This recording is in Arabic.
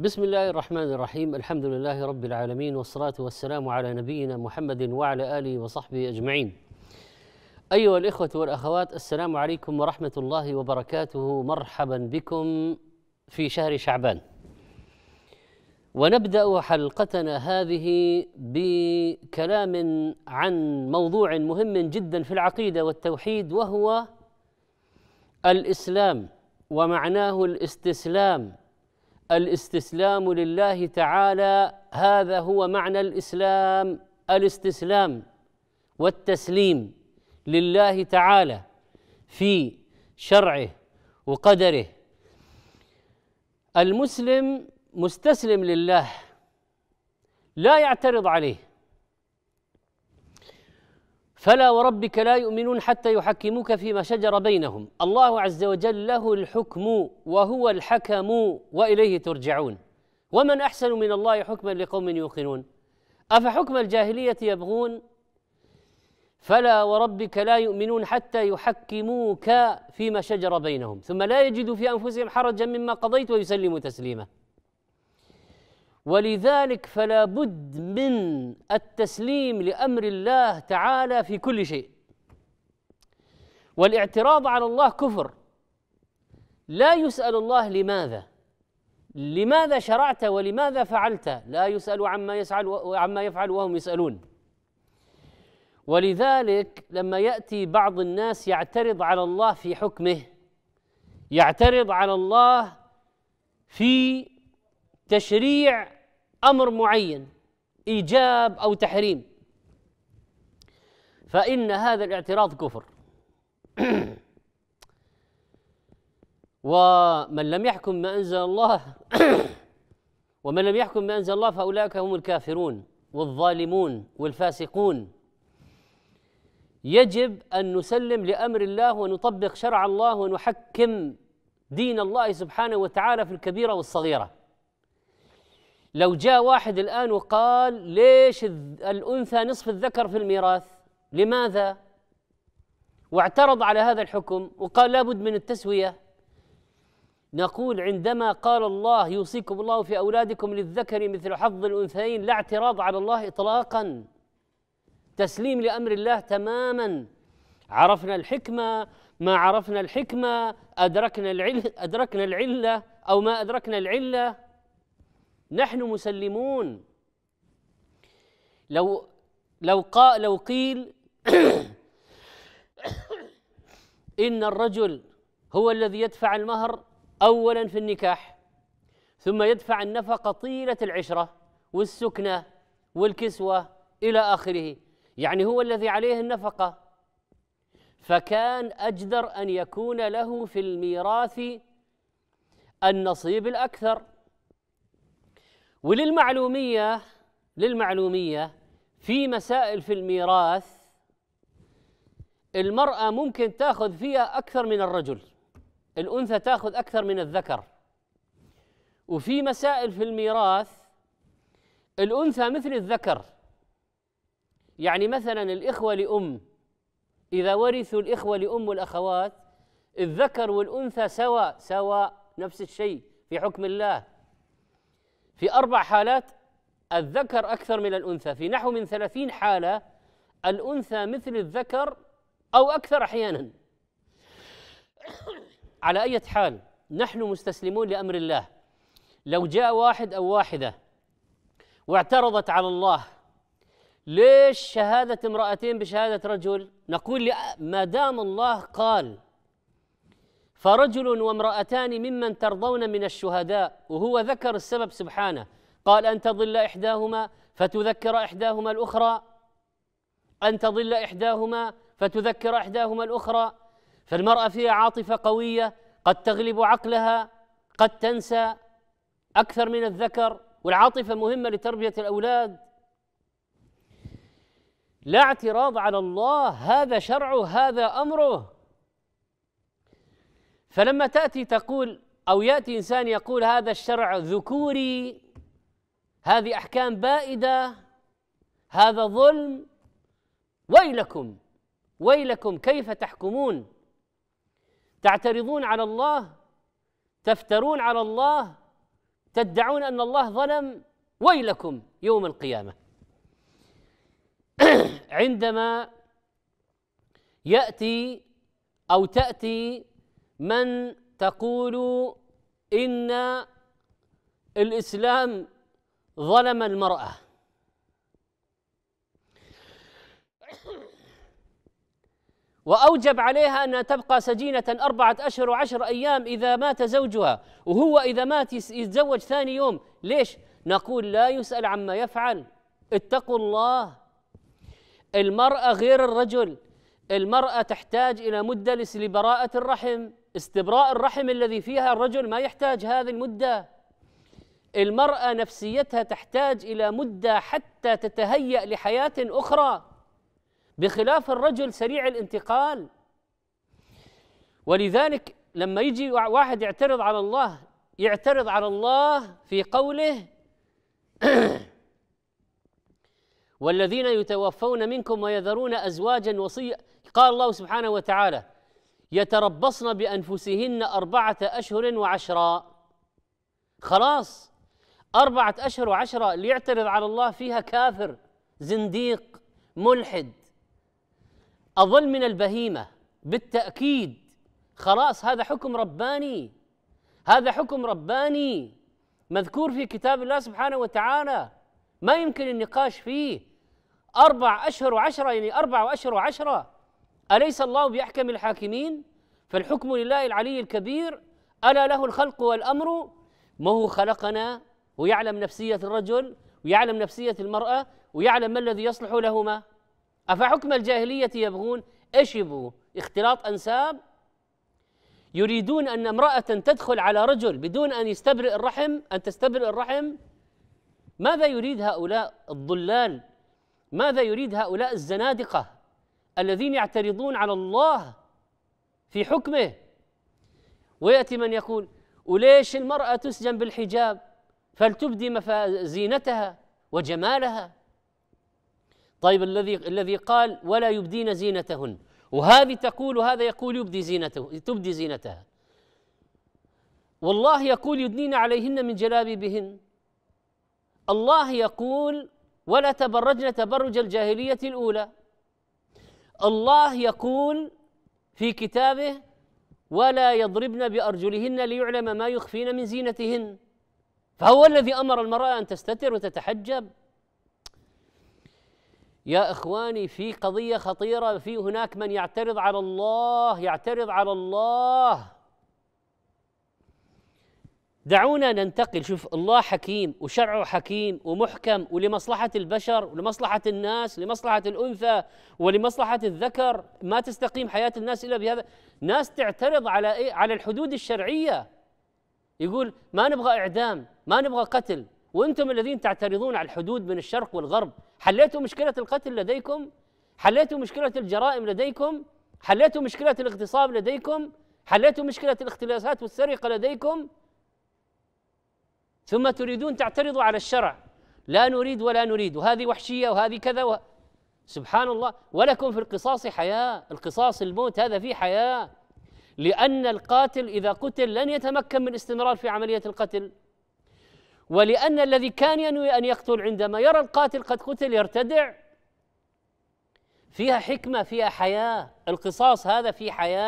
بسم الله الرحمن الرحيم الحمد لله رب العالمين والصلاة والسلام على نبينا محمد وعلى آله وصحبه أجمعين أيها الإخوة والأخوات السلام عليكم ورحمة الله وبركاته مرحبا بكم في شهر شعبان ونبدأ حلقتنا هذه بكلام عن موضوع مهم جدا في العقيدة والتوحيد وهو الإسلام ومعناه الاستسلام الاستسلام لله تعالى هذا هو معنى الاسلام الاستسلام والتسليم لله تعالى في شرعه وقدره المسلم مستسلم لله لا يعترض عليه فلا وربك لا يؤمنون حتى يحكموك فيما شجر بينهم الله عز وجل له الحكم وهو الحكم واليه ترجعون ومن احسن من الله حكما لقوم يوقنون افحكم الجاهليه يبغون فلا وربك لا يؤمنون حتى يحكموك فيما شجر بينهم ثم لا يجدوا في انفسهم حرجا مما قضيت ويسلموا تسليما ولذلك فلا بد من التسليم لامر الله تعالى في كل شيء والاعتراض على الله كفر لا يسال الله لماذا لماذا شرعت ولماذا فعلت لا يسال عما يسعل وعما يفعل وهم يسالون ولذلك لما ياتي بعض الناس يعترض على الله في حكمه يعترض على الله في تشريع امر معين ايجاب او تحريم فان هذا الاعتراض كفر ومن لم يحكم ما انزل الله ومن لم يحكم ما انزل الله فاولئك هم الكافرون والظالمون والفاسقون يجب ان نسلم لامر الله ونطبق شرع الله ونحكم دين الله سبحانه وتعالى في الكبيره والصغيره لو جاء واحد الآن وقال ليش الأنثى نصف الذكر في الميراث لماذا واعترض على هذا الحكم وقال لابد من التسوية نقول عندما قال الله يوصيكم الله في أولادكم للذكر مثل حظ الأنثيين لا اعتراض على الله إطلاقا تسليم لأمر الله تماما عرفنا الحكمة ما عرفنا الحكمة أدركنا العلة أدركنا العلة أو ما أدركنا العلة نحن مسلمون لو لو قا لو قيل ان الرجل هو الذي يدفع المهر اولا في النكاح ثم يدفع النفقه طيله العشره والسكنه والكسوه الى اخره يعني هو الذي عليه النفقه فكان اجدر ان يكون له في الميراث النصيب الاكثر وللمعلومية للمعلومية في مسائل في الميراث المرأة ممكن تاخذ فيها أكثر من الرجل الأنثى تاخذ أكثر من الذكر وفي مسائل في الميراث الأنثى مثل الذكر يعني مثلا الإخوة لأم إذا ورثوا الإخوة لأم والأخوات الذكر والأنثى سواء سواء نفس الشيء في حكم الله في أربع حالات الذكر أكثر من الأنثى في نحو من ثلاثين حالة الأنثى مثل الذكر أو أكثر أحيانا على أي حال نحن مستسلمون لأمر الله لو جاء واحد أو واحدة واعترضت على الله ليش شهادة امرأتين بشهادة رجل نقول ما دام الله قال فرجل وامرأتان ممن ترضون من الشهداء وهو ذكر السبب سبحانه قال أن تضل إحداهما فتذكر إحداهما الأخرى أن تضل إحداهما فتذكر إحداهما الأخرى فالمرأة فيها عاطفة قوية قد تغلب عقلها قد تنسى أكثر من الذكر والعاطفة مهمة لتربية الأولاد لا اعتراض على الله هذا شرعه هذا أمره فلما تأتي تقول أو يأتي إنسان يقول هذا الشرع ذكوري هذه أحكام بائدة هذا ظلم ويلكم ويلكم كيف تحكمون تعترضون على الله تفترون على الله تدعون أن الله ظلم ويلكم يوم القيامة عندما يأتي أو تأتي من تقول إن الإسلام ظلم المرأة وأوجب عليها أنها تبقى سجينة أربعة أشهر وعشر أيام إذا مات زوجها وهو إذا مات يتزوج ثاني يوم ليش؟ نقول لا يسأل عما يفعل اتقوا الله المرأة غير الرجل المرأة تحتاج إلى مدة لبراءة الرحم استبراء الرحم الذي فيها الرجل ما يحتاج هذه المده المراه نفسيتها تحتاج الى مده حتى تتهيا لحياه اخرى بخلاف الرجل سريع الانتقال ولذلك لما يجي واحد يعترض على الله يعترض على الله في قوله والذين يتوفون منكم ويذرون ازواجا وصيه قال الله سبحانه وتعالى يتربصن بأنفسهن أربعة أشهر وعشرا خلاص أربعة أشهر وعشرة اللي يعترض على الله فيها كافر زنديق ملحد أظل من البهيمة بالتأكيد خلاص هذا حكم رباني هذا حكم رباني مذكور في كتاب الله سبحانه وتعالى ما يمكن النقاش فيه أربع أشهر وعشرة يعني أربع أشهر وعشرة أليس الله بأحكم الحاكمين فالحكم لله العلي الكبير ألا له الخلق والأمر ما هو خلقنا ويعلم نفسية الرجل ويعلم نفسية المرأة ويعلم ما الذي يصلح لهما أفحكم الجاهلية يبغون إيش يبغوا اختلاط أنساب يريدون أن امرأة تدخل على رجل بدون أن يستبرئ الرحم أن تستبرئ الرحم ماذا يريد هؤلاء الضلال ماذا يريد هؤلاء الزنادقة الذين يعترضون على الله في حكمه وياتي من يقول وليش المراه تسجن بالحجاب فلتبدي زينتها وجمالها طيب الذي الذي قال ولا يبدين زينتهن وهذه تقول وهذا يقول يبدي زينته تبدي زينتها والله يقول يدنين عليهن من جلابيبهن الله يقول ولا تبرجن تبرج الجاهليه الاولى الله يقول في كتابه ولا يضربن بارجلهن ليعلم ما يخفين من زينتهن فهو الذي امر المراه ان تستتر وتتحجب يا اخواني في قضيه خطيره في هناك من يعترض على الله يعترض على الله دعونا ننتقل شوف الله حكيم وشرعه حكيم ومحكم ولمصلحة البشر ولمصلحة الناس لمصلحة الأنثى ولمصلحة الذكر ما تستقيم حياة الناس إلا بهذا ناس تعترض على إيه؟ على الحدود الشرعية يقول ما نبغى إعدام ما نبغى قتل وأنتم الذين تعترضون على الحدود من الشرق والغرب حليتوا مشكلة القتل لديكم حليتوا مشكلة الجرائم لديكم حليتوا مشكلة الاغتصاب لديكم حليتوا مشكلة الاختلاسات والسرقة لديكم ثم تريدون تعترضوا على الشرع لا نريد ولا نريد وهذه وحشية وهذه كذا و... سبحان الله ولكم في القصاص حياة القصاص الموت هذا فيه حياة لأن القاتل إذا قتل لن يتمكن من الاستمرار في عملية القتل ولأن الذي كان ينوي أن يقتل عندما يرى القاتل قد قتل يرتدع فيها حكمة فيها حياة القصاص هذا فيه حياة